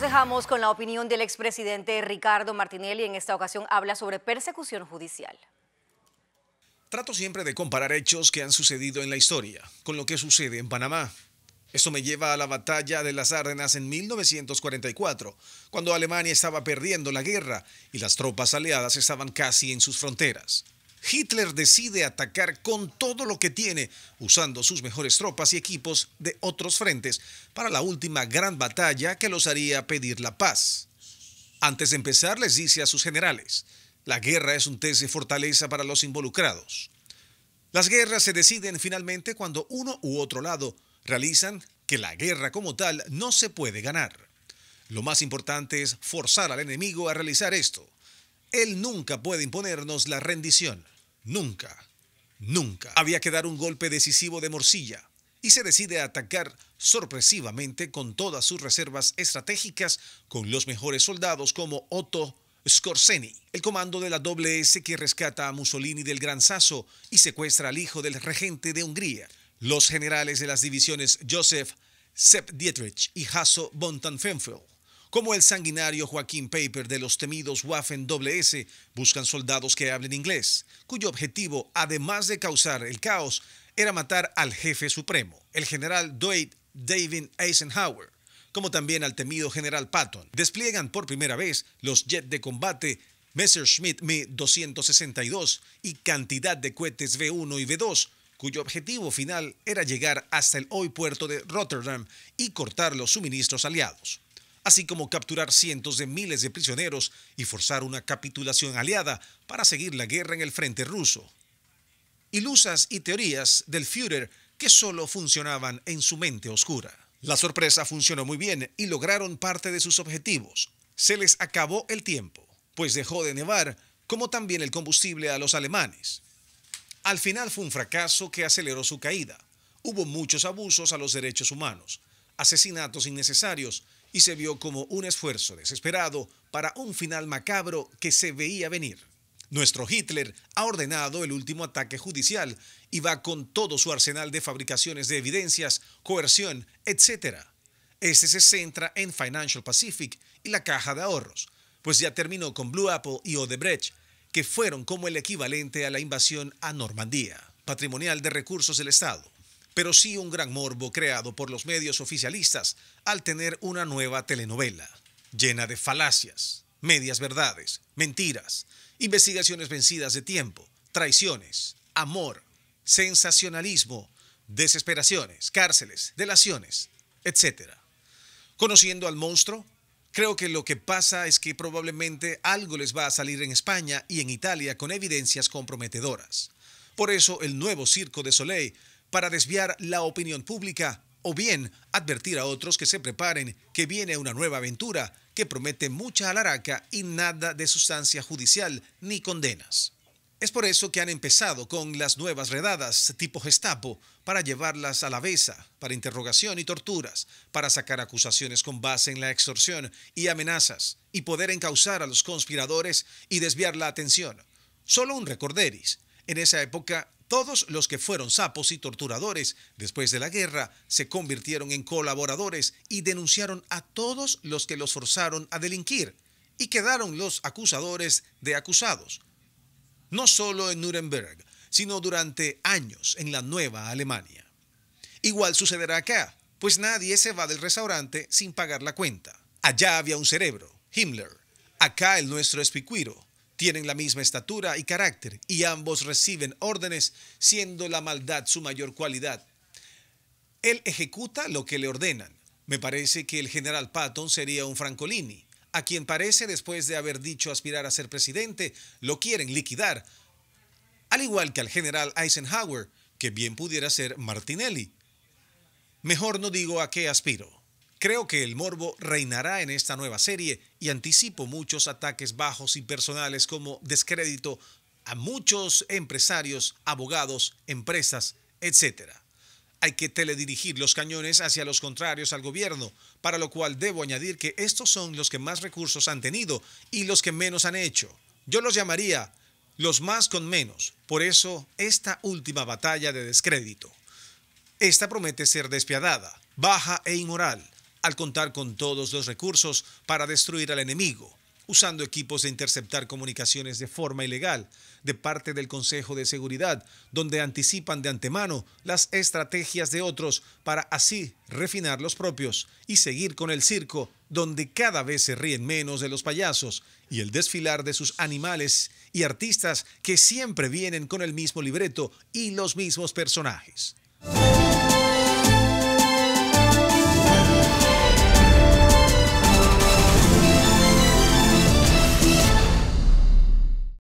dejamos con la opinión del expresidente Ricardo Martinelli. En esta ocasión habla sobre persecución judicial. Trato siempre de comparar hechos que han sucedido en la historia con lo que sucede en Panamá. Esto me lleva a la batalla de las Ardenas en 1944, cuando Alemania estaba perdiendo la guerra y las tropas aliadas estaban casi en sus fronteras. Hitler decide atacar con todo lo que tiene, usando sus mejores tropas y equipos de otros frentes, para la última gran batalla que los haría pedir la paz. Antes de empezar, les dice a sus generales, la guerra es un test de fortaleza para los involucrados. Las guerras se deciden finalmente cuando uno u otro lado realizan que la guerra como tal no se puede ganar. Lo más importante es forzar al enemigo a realizar esto. Él nunca puede imponernos la rendición. Nunca. Nunca. Había que dar un golpe decisivo de morcilla y se decide a atacar sorpresivamente con todas sus reservas estratégicas con los mejores soldados como Otto Scorseni, el comando de la doble S que rescata a Mussolini del Gran Sasso y secuestra al hijo del regente de Hungría. Los generales de las divisiones Joseph Sepp Dietrich y Hasso von Tanfenfeld como el sanguinario Joaquín Paper de los temidos Waffen SS buscan soldados que hablen inglés, cuyo objetivo, además de causar el caos, era matar al jefe supremo, el general Dwight David Eisenhower, como también al temido general Patton. Despliegan por primera vez los jets de combate Messerschmitt Mi-262 y cantidad de cohetes v 1 y v 2 cuyo objetivo final era llegar hasta el hoy puerto de Rotterdam y cortar los suministros aliados así como capturar cientos de miles de prisioneros y forzar una capitulación aliada para seguir la guerra en el frente ruso. Ilusas y teorías del Führer que solo funcionaban en su mente oscura. La sorpresa funcionó muy bien y lograron parte de sus objetivos. Se les acabó el tiempo, pues dejó de nevar, como también el combustible a los alemanes. Al final fue un fracaso que aceleró su caída. Hubo muchos abusos a los derechos humanos, asesinatos innecesarios, y se vio como un esfuerzo desesperado para un final macabro que se veía venir. Nuestro Hitler ha ordenado el último ataque judicial y va con todo su arsenal de fabricaciones de evidencias, coerción, etc. Este se centra en Financial Pacific y la caja de ahorros, pues ya terminó con Blue Apple y Odebrecht, que fueron como el equivalente a la invasión a Normandía, patrimonial de recursos del Estado pero sí un gran morbo creado por los medios oficialistas al tener una nueva telenovela, llena de falacias, medias verdades, mentiras, investigaciones vencidas de tiempo, traiciones, amor, sensacionalismo, desesperaciones, cárceles, delaciones, etc. Conociendo al monstruo, creo que lo que pasa es que probablemente algo les va a salir en España y en Italia con evidencias comprometedoras. Por eso el nuevo Circo de Soleil para desviar la opinión pública o bien advertir a otros que se preparen, que viene una nueva aventura que promete mucha alaraca y nada de sustancia judicial ni condenas. Es por eso que han empezado con las nuevas redadas tipo Gestapo para llevarlas a la besa, para interrogación y torturas, para sacar acusaciones con base en la extorsión y amenazas y poder encauzar a los conspiradores y desviar la atención. Solo un recorderis. En esa época todos los que fueron sapos y torturadores después de la guerra se convirtieron en colaboradores y denunciaron a todos los que los forzaron a delinquir y quedaron los acusadores de acusados. No solo en Nuremberg, sino durante años en la nueva Alemania. Igual sucederá acá, pues nadie se va del restaurante sin pagar la cuenta. Allá había un cerebro, Himmler. Acá el nuestro es Picuiro, tienen la misma estatura y carácter, y ambos reciben órdenes, siendo la maldad su mayor cualidad. Él ejecuta lo que le ordenan. Me parece que el general Patton sería un Francolini, a quien parece, después de haber dicho aspirar a ser presidente, lo quieren liquidar, al igual que al general Eisenhower, que bien pudiera ser Martinelli. Mejor no digo a qué aspiro. Creo que el morbo reinará en esta nueva serie y anticipo muchos ataques bajos y personales como descrédito a muchos empresarios, abogados, empresas, etc. Hay que teledirigir los cañones hacia los contrarios al gobierno, para lo cual debo añadir que estos son los que más recursos han tenido y los que menos han hecho. Yo los llamaría los más con menos. Por eso, esta última batalla de descrédito. Esta promete ser despiadada, baja e inmoral al contar con todos los recursos para destruir al enemigo, usando equipos de interceptar comunicaciones de forma ilegal de parte del Consejo de Seguridad, donde anticipan de antemano las estrategias de otros para así refinar los propios y seguir con el circo, donde cada vez se ríen menos de los payasos y el desfilar de sus animales y artistas que siempre vienen con el mismo libreto y los mismos personajes.